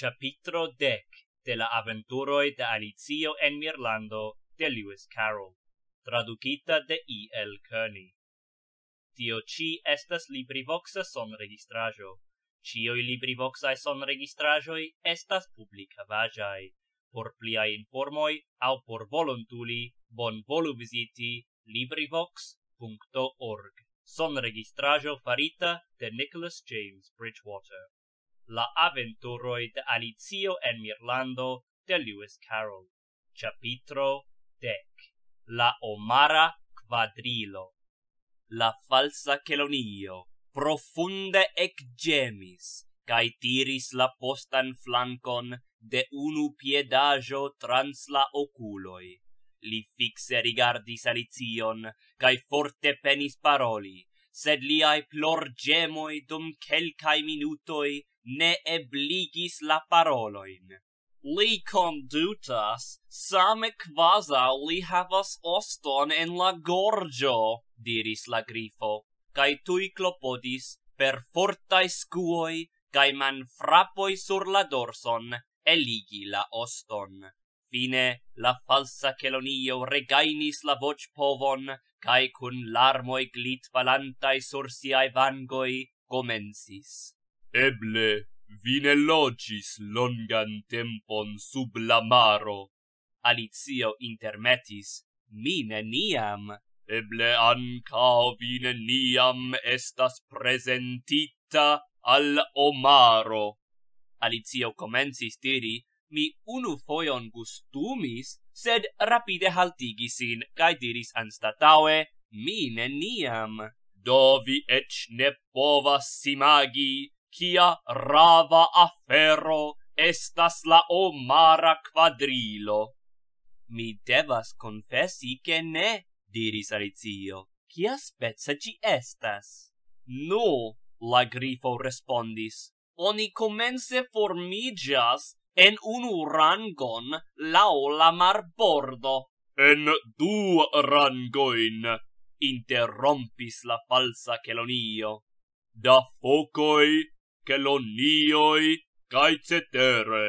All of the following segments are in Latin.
Capitro dec de la aventuroi de ALIZIO en Mirlando de Lewis Carroll, traducita de I. L. Kearney. Tio ci estas LibriVoxa son registrajo. Cioi LibriVoxae son registrajoi estas publica vajai. Por pliai informoi au por voluntuli, bon volu visiti LibriVox.org. Son registrajo farita de Nicholas James Bridgewater. La aventuroi de Alizio en Mirlando de Lewis Carroll. Capitro dec. La omara quadrilo. La falsa celonio profunde ec gemis, cae tiris la postan flancon de unu piedajo trans la oculoi. Li fixe rigardis SALIZION cae forte penis paroli, sed liae plor gemoi dum celcae minutoi ne ebligis la paroloin. Li condutas, same quasa li havas oston en la gorgio, diris la grifo, cae tui clopodis per fortai scuoi cae man sur la dorson eligi la oston. Fine, la falsa Celonio regainis la voc povon, cae cun larmoi glit valantai sur siae vangoi comensis. Eble, vi ne logis longan tempon sub la maro. Alizio intermetis, mi niam. Eble, anca vi ne niam estas presentita al omaro. Alizio comensis diri, mi unu foion gustumis, sed rapide haltigisin, cae diris anstataue, mi ne niam. Do vi ec ne povas simagi? kia rava afero estas la omara quadrilo. Mi devas confessi che ne, diris Alizio, kia spezza ci estas? No, la grifo respondis, oni comense formigias en un urangon lao la mar bordo. En du rangoin, interrompis la falsa chelonio. Da focoi kelonioi kai cetere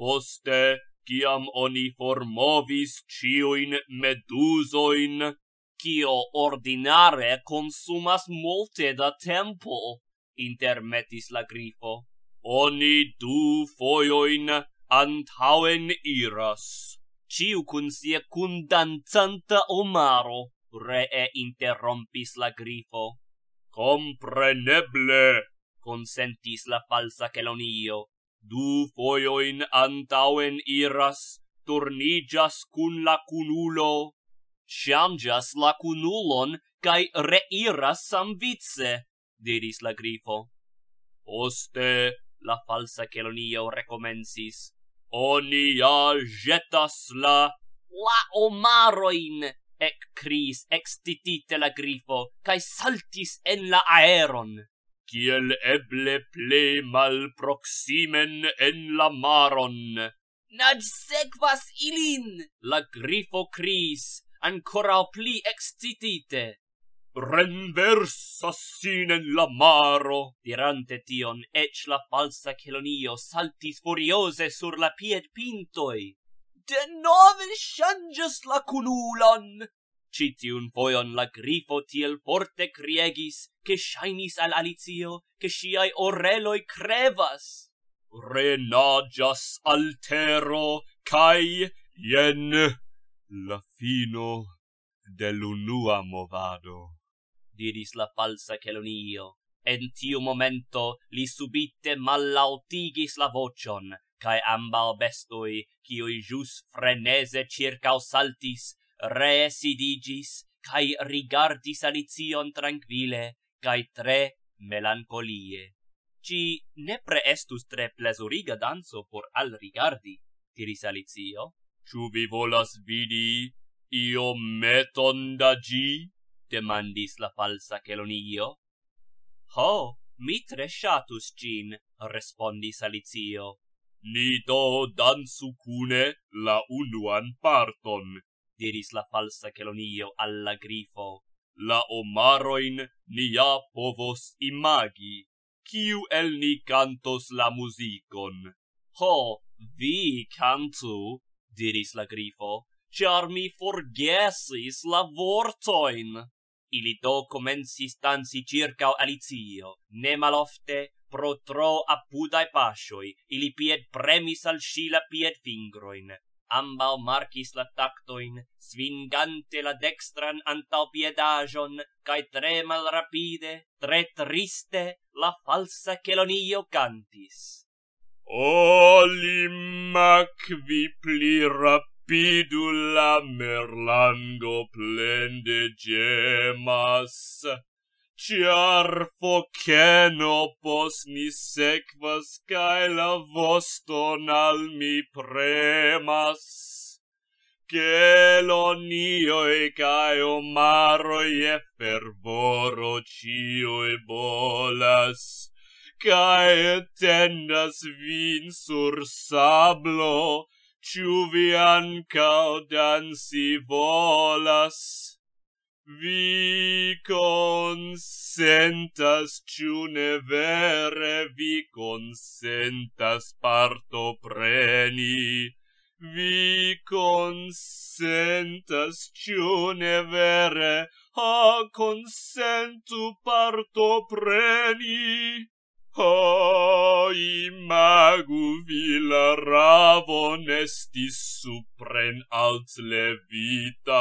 poste kiam oni formovis ciuin medusoin kio ordinare consumas multe da tempo intermetis la grifo oni du foioin antauen iras ciu cun sia cun danzanta maro re interrompis la grifo compreneble consentis la falsa Celonio, du foioin antauen iras, turnigas cun la cunulo, changas la cunulon, cae reiras sam vice, diris la grifo. Poste, la falsa Celonio recomensis, onia jetas la, la omaroin, ec cris extitite la grifo, cae saltis en la aeron quiel eble ple mal proximen en la maron nad sequas ilin la grifo cris ancora pli excitite renversas sin en la maro dirante tion ec la falsa chelonio saltis furiose sur la pied pintoi de nove shangis la cunulan! citiun poion la grifo tiel forte criegis, che shainis al alizio, che sciai oreloi crevas. Renagias altero, cai, jen, la fino del unua movado, diris la falsa celonio. En tiu momento li subite malautigis la vocion, cae ambao bestoi, cioi jus frenese circa saltis, ree sidigis, cae rigardis Alicion tranquile, cae tre melancolie. Ci ne preestus tre plesuriga danzo por al rigardi, ti risalizio Ciu vi volas vidi io meton da gi? mandis la falsa Celonio. Ho, mi tre shatus gin, respondi salizio Ni do dansu cune la unuan parton, diris la falsa chelonio alla grifo la omaroin ni ja povos imagi quiu el ni cantos la musicon ho vi cantu diris la grifo char mi forgesis la vortoin ili do comensis tansi circa alizio ne malofte pro tro apudae pasioi ili pied premis al sci la pied fingroin ambau marcis la tactoin, svingante la dextran antau piedagion, cae tre mal rapide, tre triste, la falsa celonio cantis. O limma qui pli rapidula merlango plende gemas! Ciar foceno pos mi sequas, Cae la voston al mi premas. Gelonioi cae omaroi e fervoro cioi bolas, Cae tendas vin sur sablo, Ciu vi ancao dansi volas vi consentas ciune vere vi consentas parto preni vi consentas ciune vere a consentu parto preni ha imagu vi la ravon estis supren alt levita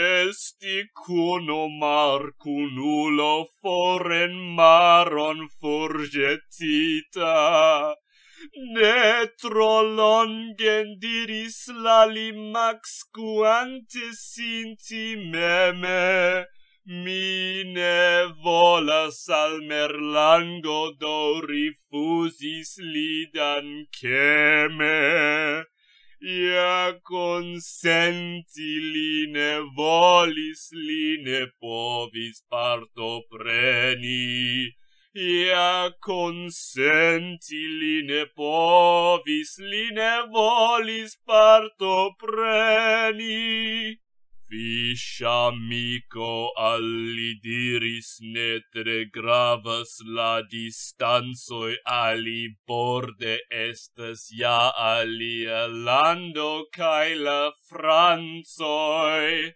esti cuno mar cunulo foren maron furgetita. Ne tro longen diris la limax quante sinti meme, mi ne volas al merlango do rifusis lidan keme ia consenti li ne volis li ne povis parto preni ia consenti li ne povis li ne volis parto preni Visha amico alli diris netre gravas la distansoi ali borde estes ja ali lando, cae la franzoi.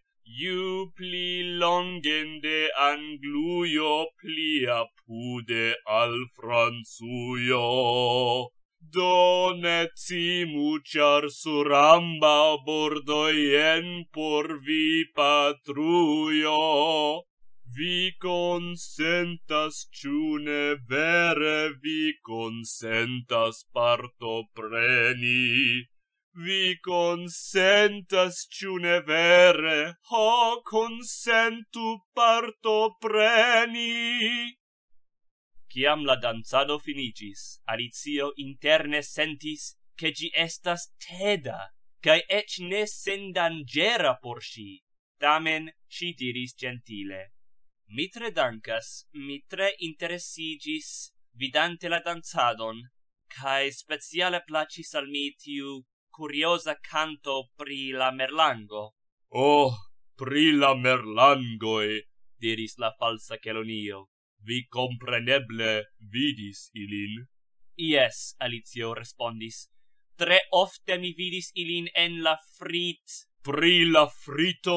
Iu pli longen de angluio plia pude al franzuio. Donet si muciar suramba bordoien por vi patruio, vi consentas ciune vere, vi consentas parto preni, vi consentas ciune vere, ho consentu parto preni. Ciam la danzado finigis, Alicio interne sentis che gi estas teda, cae ec ne sendangera por si. Tamen, si diris gentile, Mi tre dankas, mi tre interesigis, vidante la danzadon, cae speciale placis al mi tiu curiosa canto pri la merlango. Oh, pri la merlangoe, diris la falsa Celonio vi compreneble vidis ilin? Ies, Alizio respondis. Tre ofte mi vidis ilin en la frit. Pri la frito?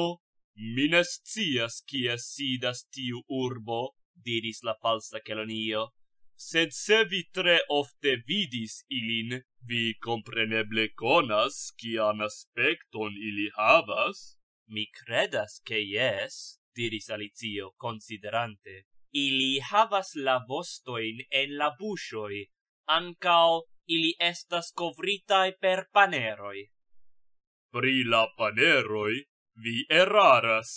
Mines cias cia sidas tiu urbo, diris la falsa chelonio. Sed se vi tre ofte vidis ilin, vi compreneble conas cian aspecton ili havas? Mi credas che ies, diris Alizio, considerante ili havas la vostoin en la busoi, ancao ili estas covritae per paneroi. Pri la paneroi vi eraras,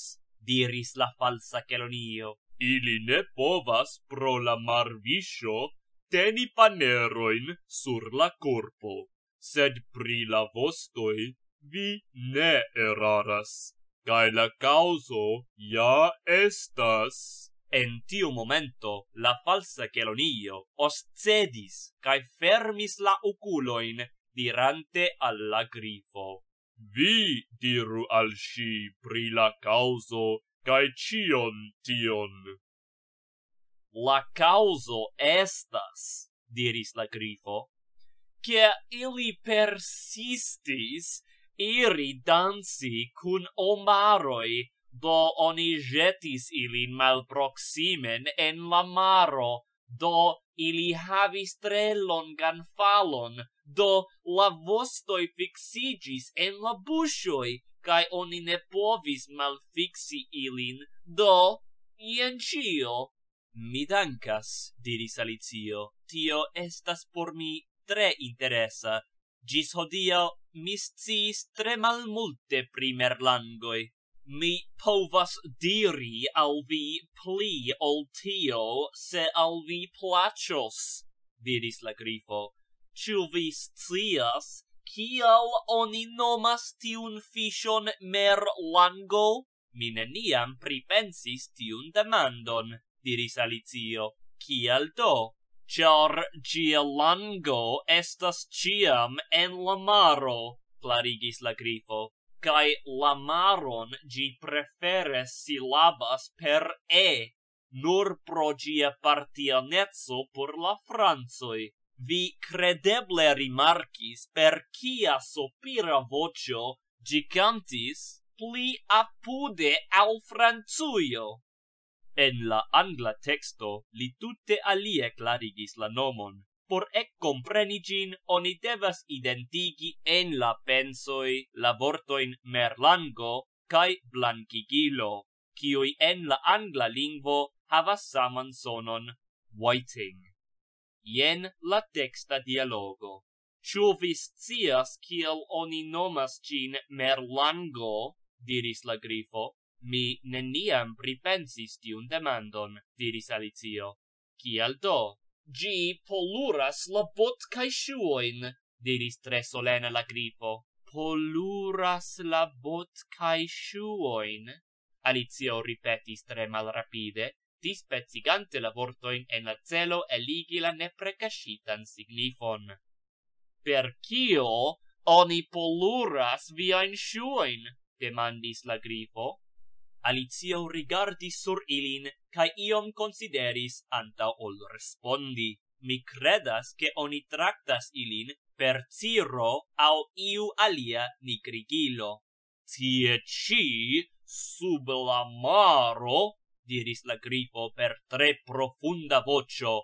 diris la falsa Kelonio. Ili ne povas pro la marviso teni paneroin sur la corpo, sed pri la vostoi vi ne eraras, cae la causo ja estas. En tiu momento la falsa kelonio oscedis kai fermis la oculoin dirante al la grifo. Vi diru al si pri la causo kai cion tion. La causo estas, diris la grifo, che ili persistis iri dansi cun omaroi do oni jetis ilin mal proximen en la maro, do ili havis tre longan falon, do la vostoi fixigis en la busioi, cae oni ne povis mal fixi ilin, do ien cio. Mi dankas, diris Alicio, tio estas por mi tre interesa, gis hodio mis ciis tre mal multe primer langoi mi povas diri al vi pli ol tio se al vi placos, diris la grifo. Ciu vis cias, cial oni nomas tiun fision mer lango? Mine niam pripensis tiun demandon, diris Alicio. Cial do? Char gia lango estas ciam en la maro, clarigis la grifo gai lamaron gi preferes silabas per e nur pro gia partianezzo por la franzoi vi credeble rimarkis per kia sopira vocio gigantis pli apude al francuio en la angla texto li tutte alie clarigis la nomon por ec comprenigin oni devas identigi en la pensoi la vortoin merlango cae blancigilo, cioi en la angla lingvo havas saman sonon whiting. Ien la texta dialogo. Ciu vis cias ciel oni nomas cin merlango, diris la grifo, mi neniam pripensis tiun demandon, diris Alicio. Ciel do, gi poluras la bot cae shuoin, diris tre solena la grifo. Poluras la bot cae shuoin, Alizio ripetis tre malrapide, rapide, dispezigante la vortoin en la celo e la neprecasitan signifon. Per cio oni poluras viain shuoin, demandis la grifo. Alicio rigardi sur ilin, cae iom consideris anta ol respondi. Mi credas che oni tractas ilin per ciro au iu alia nigrigilo. Tie ci, sub la maro, diris la gripo per tre profunda vocio,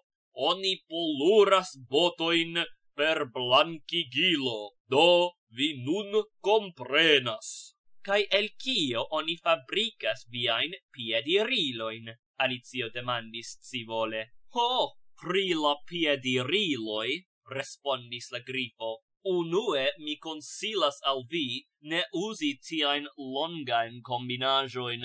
oni poluras botoin per blanchigilo, do vi nun comprenas cae el cio oni fabricas viain piediriloin, Alizio demandis si vole. Ho, pri la piediriloi, respondis la grifo, unue mi consilas al vi ne usi tiaen longaen combinajoin,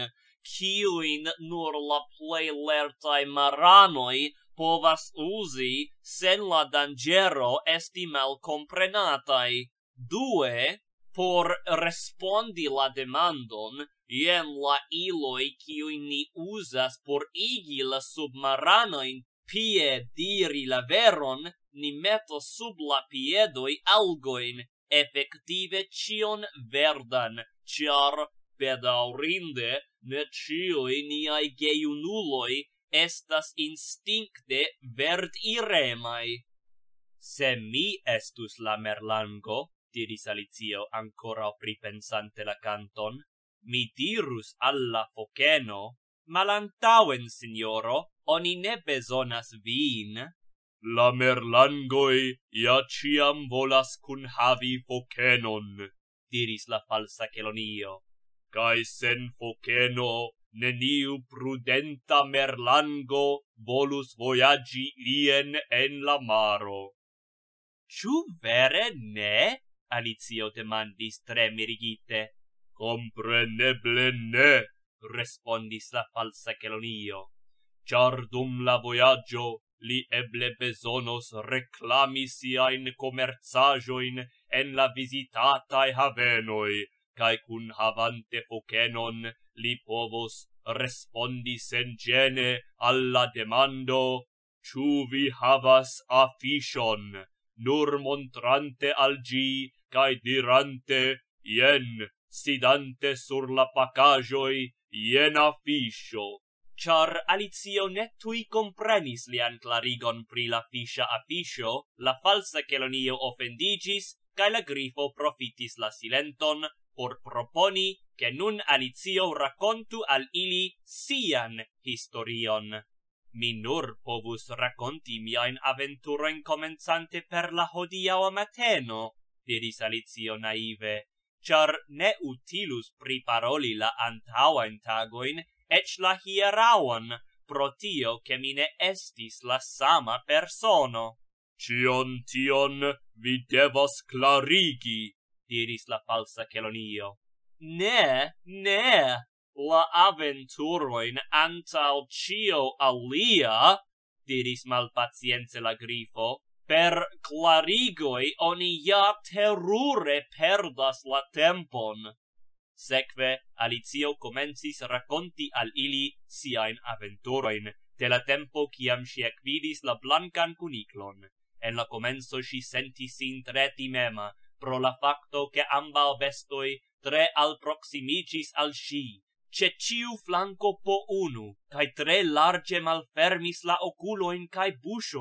ciuin nur la plei lertai maranoi povas usi sen la dangero esti mal comprenatai. Due, por respondi la demandon ien la iloi qui ni usas por igi la submarano in pie diri la veron ni meto sub la piedoi algoin effective cion verdan ciar bedaurinde ne cioi niai geiunuloi estas instincte verd iremai. Se mi estus la merlango, diris Alizio ancora pripensante la canton, mi dirus alla foceno, malantauen, signoro, oni ne besonas vin. La merlangoi ja ciam volas cun havi focenon, diris la falsa chelonio. cae sen foceno, neniu prudenta merlango volus voyagi ien en la maro. Ciu vere ne? Alicio demandis tre mirigite. Compreneble ne, respondis la falsa Kelonio. Char dum la voyaggio li eble besonos reclami a in commerzajo in en la visitata e havenoi, kai cun havante pokenon li povos respondi sen gene alla demando chu vi havas afficion nur montrante al gi cae dirante ien sidante sur la pacajoi ien afisio. Char Alizio ne tui comprenis lian clarigon pri la fisia afisio, la falsa celonio offendigis, cae la grifo profitis la silenton, por proponi che nun Alizio racontu al ili sian historion mi nur povus raconti miain aventuroin comenzante per la hodiaua mateno, diris Alizio naive, char ne utilus priparoli la antauen tagoin, ec la hieraon, pro tio che mi ne estis la sama persono. Cion tion vi devas clarigi, diris la falsa Celonio. Ne, ne, la aventuroin antal cio alia, diris pazienze la grifo, per clarigoi oni ja terure perdas la tempon. Sekve Alizio comencis raconti al ili siain aventuroin, de la tempo chiam si ecvidis la blancan cuniclon. En la comenzo si sentis sin tre timema, pro la facto che ambal bestoi tre al proximicis al si, ce ciu flanco po unu, cae tre large malfermis la oculoin cae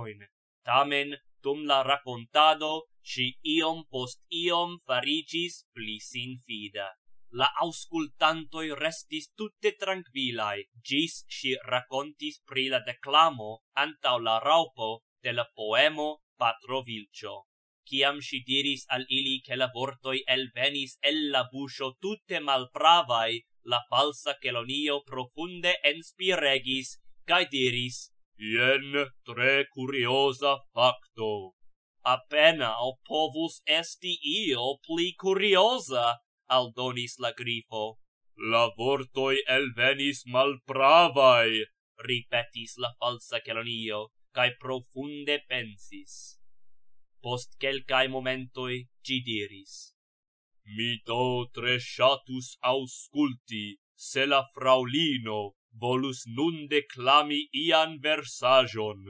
in Tamen, dum la racontado, si iom post iom farigis pli sin fida. La auscultantoi restis tutte tranquillae, gis si racontis pri la declamo anta la raupo de la poemo Patro Vilcio. Ciam si diris al ili che la vortoi el venis el la buscio tutte malpravai, la falsa CELONIO profunde enspiregis, cae diris, Ien tre curiosa facto. Apena o povus esti io pli curiosa, aldonis la grifo. La vortoi elvenis malpravai, ripetis la falsa CELONIO, cae profunde pensis. Post quelcae momentoi, ci diris, mi do tre shatus ausculti se la fraulino volus nun declami ian versajon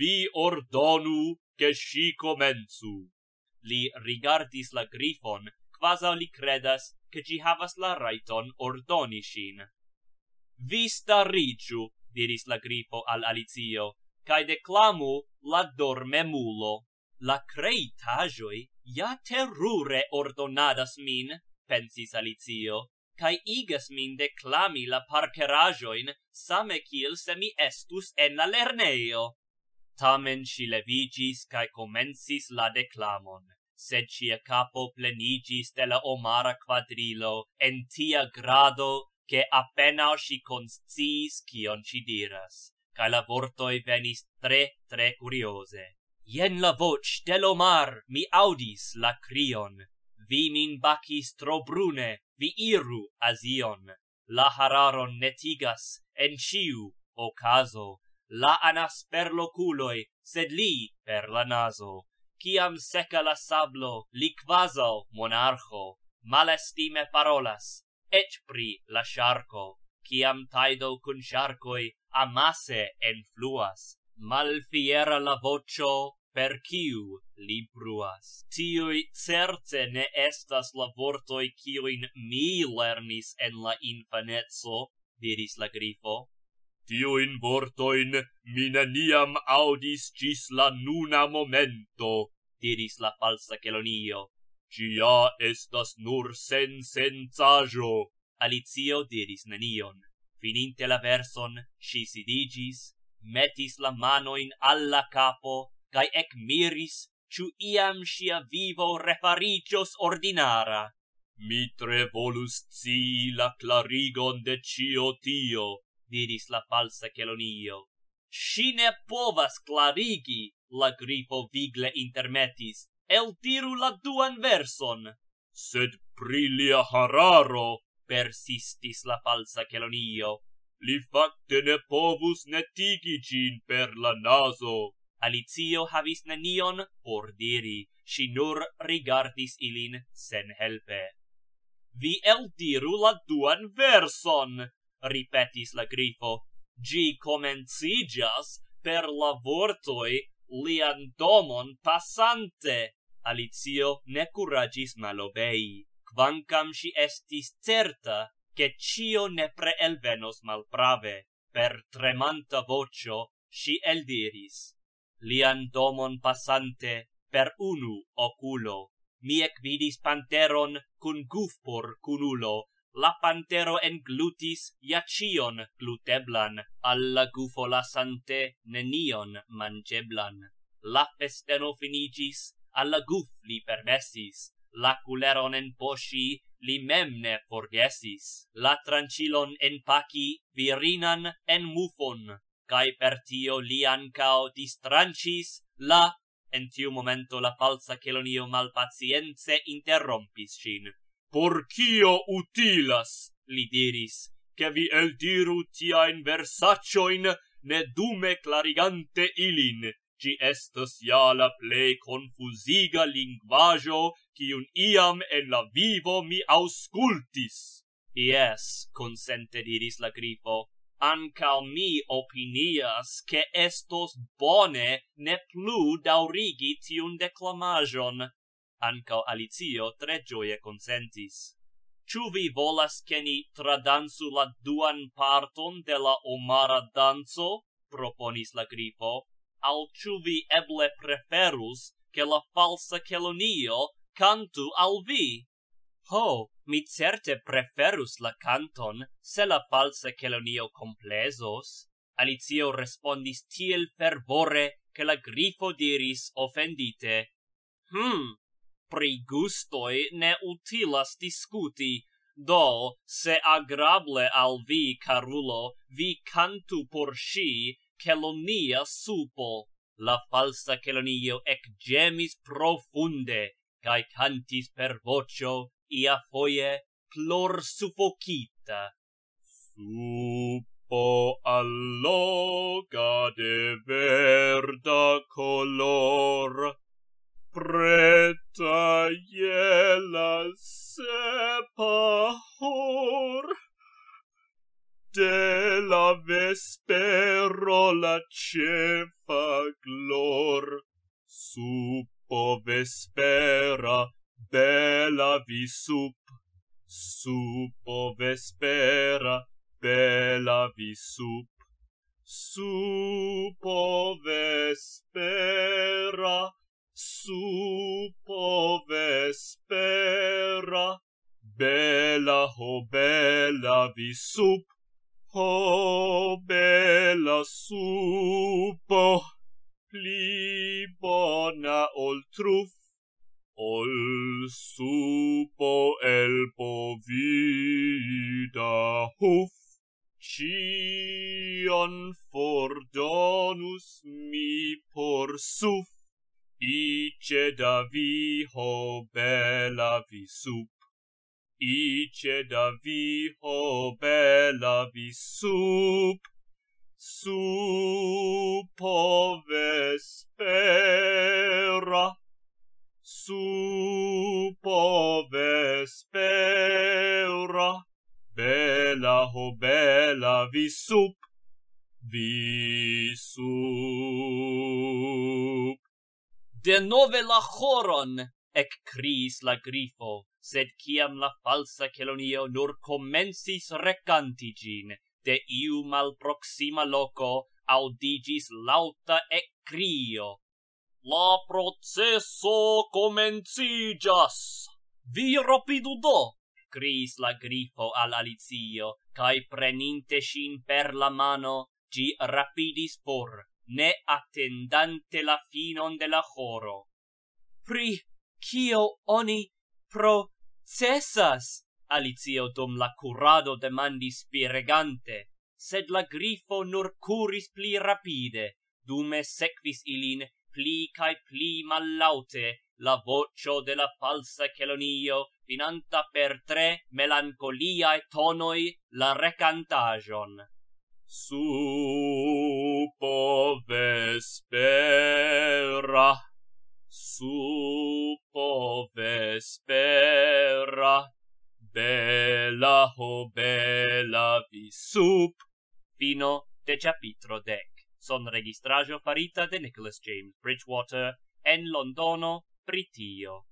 vi ordonu che sci comenzu li rigardis la grifon quasi li credas che ci havas la raiton ordoni shin vi starigiu diris la grifo al alizio cae declamu la dormemulo la creitajoi ja terrure ordonadas min, pensis Alizio, cae igas min declami la parcerajoin same kiel se mi estus en la lerneio. Tamen si levigis cae comensis la declamon, sed cia capo plenigis de la omara quadrilo en tia grado che appena si consciis cion ci diras, cae la vortoi venis tre, tre curiose. Ien la voce del mi audis la crion, vi min bacis tro brune, vi iru a la hararon netigas, en ciu, o caso, la anas per lo culoi, sed li per la naso, ciam seca la sablo, li quaso monarcho, mal estime parolas, et pri la charco, ciam taido cun charcoi, amase en fluas, mal fiera la voce, per quiu libruas. Tioi certe ne estas la vortoi quin mi lernis en la infanezzo, diris la grifo. Tioin vortoin mi neniam audis gis la nuna momento, diris la falsa chelonio. Gia estas nur sen senzajo, alizio diris nenion. Fininte la verson, si sidigis, metis la manoin alla capo, gai ec miris ciu iam sia vivo refarigios ordinara. Mitre volus zii la clarigon de cio tio, diris la falsa celonio. ne povas clarigi, la grifo vigle intermetis, el tiru la duan verson. Sed prilia hararo, persistis la falsa celonio. Li facte ne povus netigi cin per la naso. Alicio havis nenion por diri, si nur rigardis ilin sen helpe. Vi el diru la duan verson, ripetis la grifo. Gi comencigas per la vortoi lian domon passante. Alicio ne curagis malobei, quancam si estis certa che cio ne pre malprave. Per tremanta vocio si eldiris. diris lian domon passante per unu oculo. Mi ec vidis panteron cun gufpor cunulo, la pantero en glutis iacion gluteblan, alla gufo lasante nenion mangeblan. La festeno finigis, alla guf li permessis, la culeron en posci li memne forgesis, la trancilon en paci virinan en mufon cae per tio li ancao distrancis, la, en tiu momento la falsa chelonio malpacience interrompis cin. Por cio utilas, li diris, che vi el diru tia in versacioin, ne dume clarigante ilin, ci estos ja la ple confusiga linguaggio, cium iam en la vivo mi auscultis. Ies, consente diris la grifo, ancal mi opinias che estos bone ne plu daurigi tiun declamajon. Ancal Alicio tre gioie consentis. Ciu vi volas che ni tradansu la duan parton de la omara danzo? Proponis la grifo. Al ciu vi eble preferus che la falsa chelonio cantu al vi? Ho, mi certe preferus la canton, se la falsa chelonio complesos. Alizio respondis tiel fervore, che la grifo diris offendite. Hm, pri gustoi ne utilas discuti, do, se agrable al vi, carulo, vi cantu por sci, chelonia supo. La falsa chelonio ec gemis profunde, cae cantis per vocio, ia foie plor suffocita. Suppo alloga de verda color, preta iela sepa hor. De la vespero la cepa glor, suppo vespera, bella vi sup, sup o vespera, bella vi sup, sup o vespera, sup o vespera, bella ho bella vi sup, ho bella sup o, pli bona ol truf, ol supo el povida huf cion for donus mi por suf ice da vi ho bella vi sup ice da vi ho bella vi sup supo vespera supo vespera bella ho bella vi sup vi de nove la choron ec cris la grifo sed ciam la falsa celonio nur commensis recanti gin de iu mal proxima loco audigis lauta ec crio la processo comencijas vi rapidu do cris la grifo al alizio kai preninte shin per la mano gi rapidi spor ne attendante la finon de la horo pri kio oni PROCESSAS? alizio dom la curado de mandi spiregante sed la grifo nur curis pli rapide dume sequis ilin pli cae pli mal laute la vocio de la falsa chelonio, finanta per tre melancoliae tonoi la recantagion. Su po vespera, su po vespera, bella ho bella vi sup, fino de chapitro dec. Son registraĵo farita de Nicholas James, Bridgewater, en Londono, Britio.